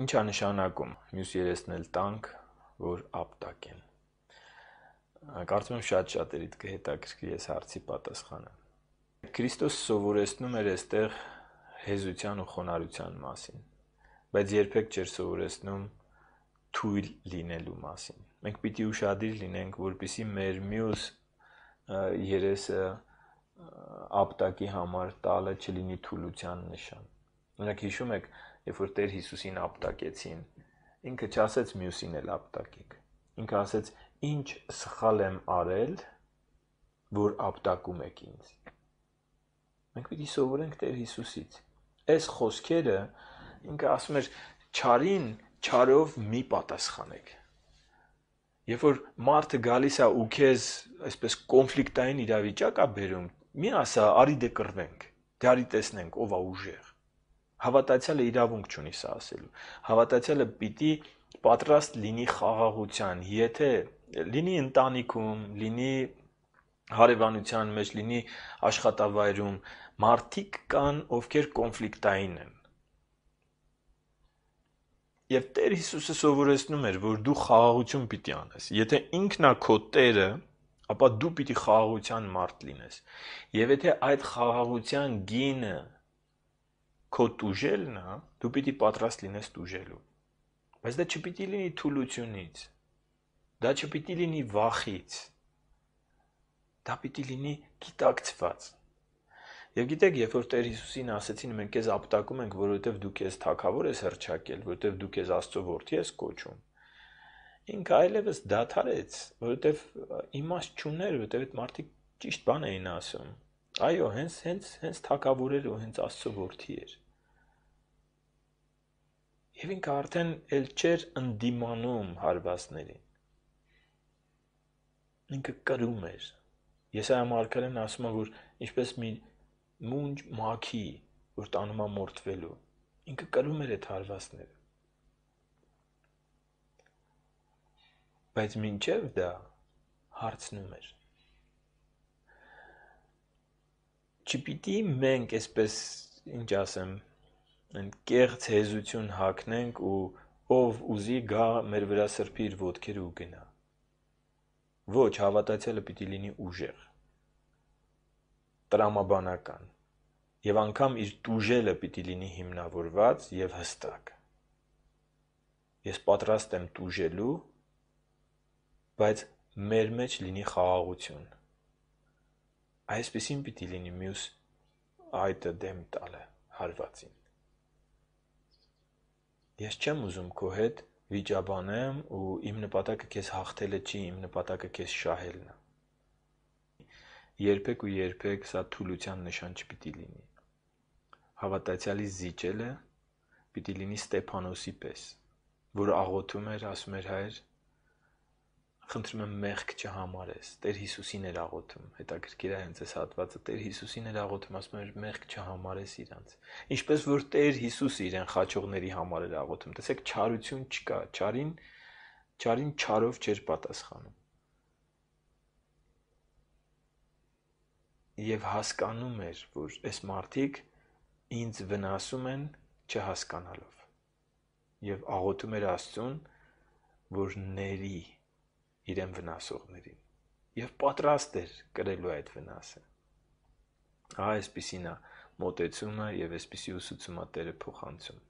Ինչ է նշանակում։ Մյուս երեսն էլ տանք, որ ապտակ են։ Կարծում եմ շատ-շատերիդ կհետաքրքրի այս հարցի պատասխանը։ Քրիստոս սովորեցնում էր այստեղ հեզության ու խոնարհության մասին, բայց երբեք չէր սովորեցնում թույլ լինելու մասին։ Մենք պիտի ուրախadir լինենք, որպիսի մեր մյուս երեսը ապտակի համար տալը չլինի թուլության նշան։ Օրինակ հիշում եք, երբ որ Տեր Հիսուսին ապտակեցին, ինքը չասեց մյուսին էլ ապտակեք։ Ինքը ասեց. «Ինչ սխալ եմ արել, որ ապտակում եք ինձ»։ Մենք պիտի սովորենք Տեր Հիսուսից։ Այս խոսքերը ինքը ասում էր չարին չարով մի պատասխանեք։ Երբ որ մարդը գալիս է ու քեզ այսպես կոնֆլիկտային իրավիճակ է բերում, մի ասա՝ «Արի դե կռվենք»։ Դարի դե տեսնենք ով է ուժեղ։ Հավատացյալը իրավունք չունի սա ասելու։ Հավատացյալը պիտի պատրաստ լինի խաղաղության, եթե լինի ընտանիքում, լինի հարևանության մեջ, լինի աշխատավայրում, մարդիկ կան, ովքեր կոնֆլիկտային են։ Եվ Տեր Հիսուսը սովորեցնում էր, որ դու խաղաղություն պիտի անես։ Եթե ինքնա քո Տերը, ապա դու պիտի խաղաղության մարդ լինես։ Եվ եթե այդ խաղաղության գինը քո տուժելն է, դու պիտի պատրաստ լինես տուժելու։ Բայց դա չպիտի լինի թուլությունից։ Դա չպիտի լինի վախից։ Դա պիտի լինի գիտակցված։ Եվ գիտեք, երբ որ Տեր Հիսուսին ասեցին մենք քեզ ապտակում ենք, որովհետև դու քեզ թակավոր ես հրճակել, որովհետև դու քեզ Աստծո որդի ես կոչում։ Ինքը այլևս դադարեց, որովհետև իմաստ չուներ, որովհետև այդ մարդիկ ճիշտ բան էին ասում։ Այո, հենց հենց հենց թակավորել ու հենց Աստծո որդի էր։ Եվ ինքը արդեն էլ չէր ընդդիմանում հարվածներին։ Ինքը կրում էր։ Եսայա մարգարեն ասում է, որ ինչպես մի մունջ մաքի, որ տանում է մորթվելու, ինքը կրում էր այդ հարվածները։ Բայց ինչև դա հարցնում էր չպիտի մենք այսպես ինչ ասեմ ընկերց հեզություն հակնենք ու ով ուզի գա մեր վրա սրբի իր ոդքերը ու գնա ոչ հավատացյալը պիտի լինի ուժեղ տրամաբանական եւ անգամ իր դուժելը պիտի լինի հիմնավորված եւ հստակ։ Ես պատրաստ եմ դուժելու, բայց մեր մեջ լինի խաղաղություն։ Այսպեսին պիտի լինի մյուս այդը դեմ տալը հարվածին։ Ես չեմ ուզում քո հետ վիճաբանեմ ու իմ նպատակը քեզ հաղթելը չի, իմ նպատակը քեզ շահելն է։ Երբեք ու երբեք սա թուլության նշան չպիտի լինի։ Հավատացյալի զիջելը պիտի լինի Ստեփանոսի պես, որ աղոթում էր, ասում էր՝ հայր, խնդրում եմ մեղք չհամարես։ Տեր Հիսուսին էր աղոթում։ Հետաքրքիր է հենց այս հատվածը։ Տեր Հիսուսին էր աղոթում, ասում էր մեղք չհամարես իրանց։ Ինչպես որ Տեր Հիսուսը իրեն խաչողների համար էր աղոթում։ Տեսեք, չարություն չկա։ Չարին չարին չարով չէր պատասխանում։ Եվ հասկանում էր, որ այս մարդիկ ինձ վնասում են չհասկանալով։ Եվ աղոթում էր Աստծուն, որ ների իրեն վնասողներին եւ պատրաստ էր կրելու այդ վնասը։ Ահա այսպիսին է մտածումը եւ այսպիսի ուսուցումը Տերը փոխանցում։